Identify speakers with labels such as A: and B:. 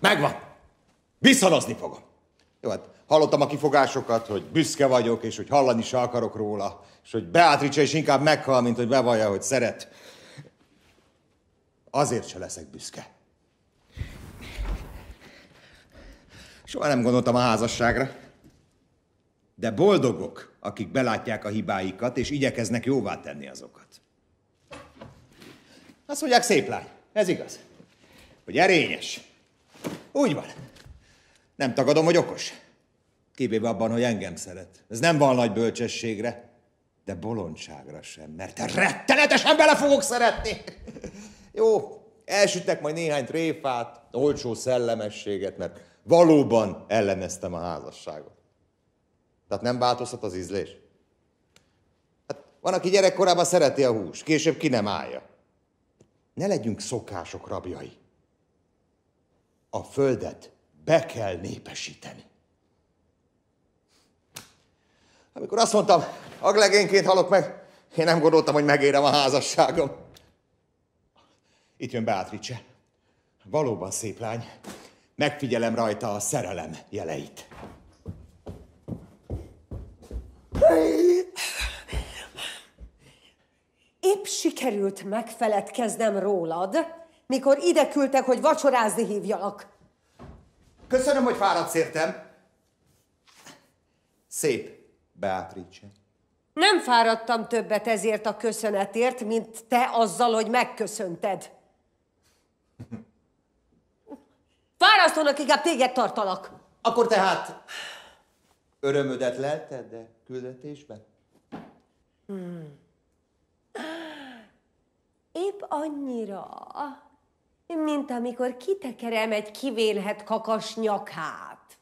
A: Megvan. Visszanozni fogom. Jó, hát hallottam a kifogásokat, hogy büszke vagyok, és hogy hallani se akarok róla, és hogy Beatrice is inkább meghal, mint hogy bevallja, hogy szeret. Azért se leszek büszke. Soha nem gondoltam a házasságra. De boldogok, akik belátják a hibáikat, és igyekeznek jóvá tenni azokat. Azt mondják, szép lány. Ez igaz. Hogy erényes. Úgy van. Nem tagadom, hogy okos. Kivéve abban, hogy engem szeret. Ez nem van nagy bölcsességre, de bolondságra sem, mert te
B: rettenetesen
A: bele fogok szeretni. Jó, elsütnek majd néhány tréfát, olcsó szellemességet, mert valóban elleneztem a házasságot. Tehát nem változhat az ízlés? Hát van, aki gyerekkorában szereti a hús, később ki nem állja. Ne legyünk szokások rabjai a földet be kell népesíteni. Amikor azt mondtam, aglegénként halok meg, én nem gondoltam, hogy megérem a házasságom. Itt jön Beatrice. Valóban szép lány. Megfigyelem rajta a szerelem jeleit.
B: Épp sikerült megfeledkeznem rólad, mikor ide küldtek, hogy vacsorázni hívjalak.
A: Köszönöm, hogy fáradt értem. Szép, Beatrice.
B: Nem fáradtam többet ezért a köszönetért, mint te azzal, hogy megköszönted. Fárasztónak inkább téged tartalak. Akkor tehát
A: örömödet lelted de küldetésben?
B: Hmm. Épp annyira. Mint amikor kitekerem egy kivélhet kakas nyakát.